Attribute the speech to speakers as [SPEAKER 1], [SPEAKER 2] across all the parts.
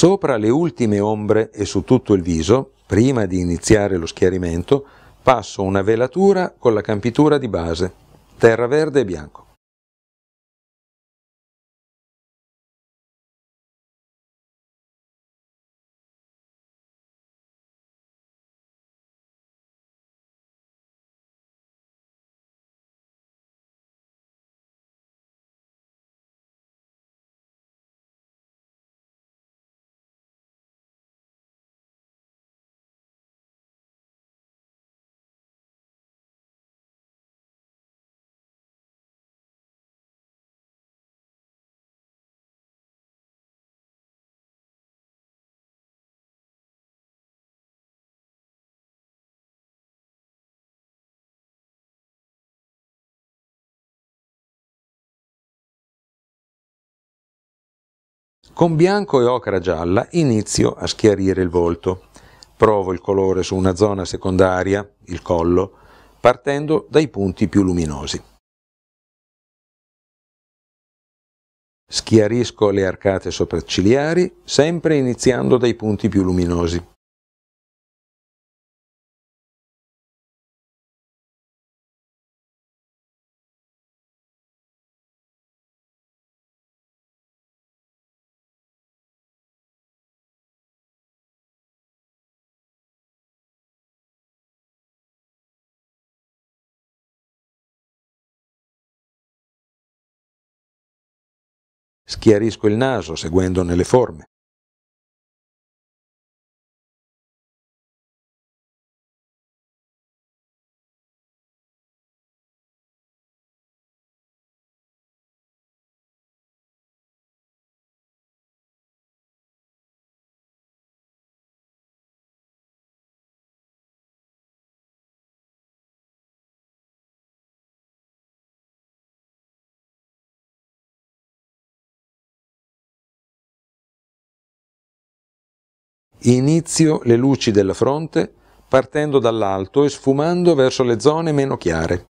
[SPEAKER 1] Sopra le ultime ombre e su tutto il viso, prima di iniziare lo schiarimento, passo una velatura con la campitura di base, terra verde e bianco. Con bianco e ocra gialla inizio a schiarire il volto. Provo il colore su una zona secondaria, il collo, partendo dai punti più luminosi.
[SPEAKER 2] Schiarisco le arcate sopraccigliari, sempre iniziando dai punti più luminosi.
[SPEAKER 3] Schiarisco il naso seguendone le forme.
[SPEAKER 2] Inizio le luci della fronte partendo dall'alto e sfumando verso le zone meno chiare.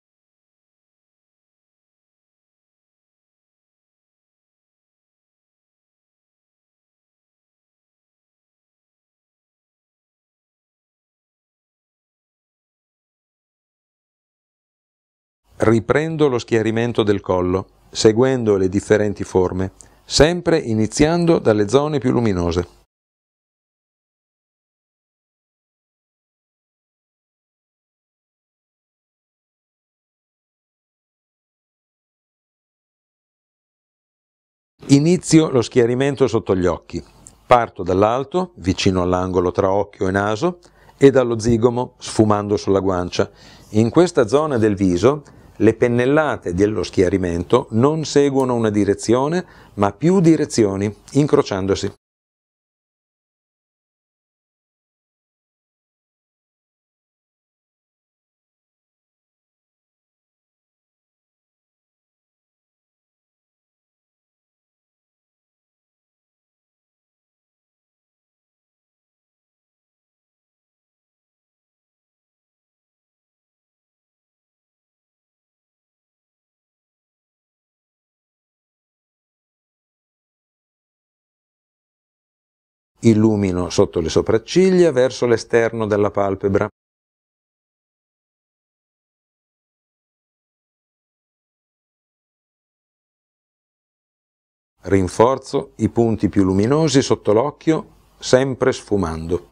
[SPEAKER 1] Riprendo lo schiarimento del collo, seguendo le differenti forme, sempre iniziando dalle zone più luminose. Inizio lo schiarimento sotto gli occhi. Parto dall'alto, vicino all'angolo tra occhio e naso, e dallo zigomo, sfumando sulla guancia. In questa zona del viso le pennellate dello schiarimento non seguono una direzione, ma più direzioni, incrociandosi.
[SPEAKER 3] illumino sotto le sopracciglia verso l'esterno della palpebra. Rinforzo i punti più luminosi sotto l'occhio, sempre sfumando.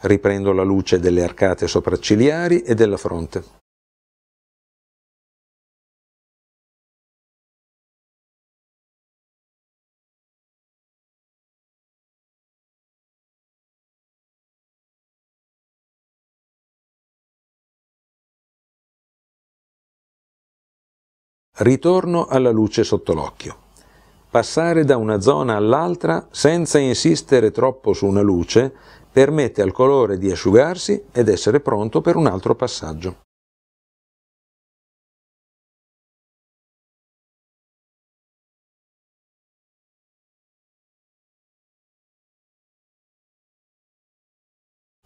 [SPEAKER 3] Riprendo la luce delle arcate sopraccigliari e della fronte.
[SPEAKER 1] Ritorno alla luce sotto l'occhio. Passare da una zona all'altra senza insistere troppo su una luce permette al colore di asciugarsi ed essere pronto per un altro passaggio.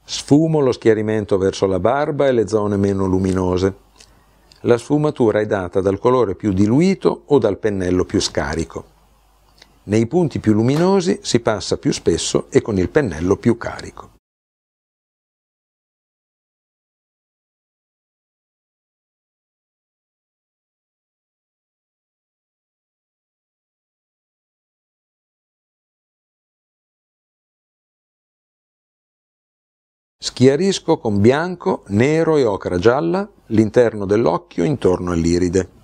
[SPEAKER 2] Sfumo lo schiarimento verso la barba e le zone meno luminose.
[SPEAKER 1] La sfumatura è data dal colore più diluito o dal pennello più scarico. Nei punti più luminosi si passa più spesso e con il pennello più carico.
[SPEAKER 2] Schiarisco con bianco, nero e ocra gialla l'interno dell'occhio intorno all'iride.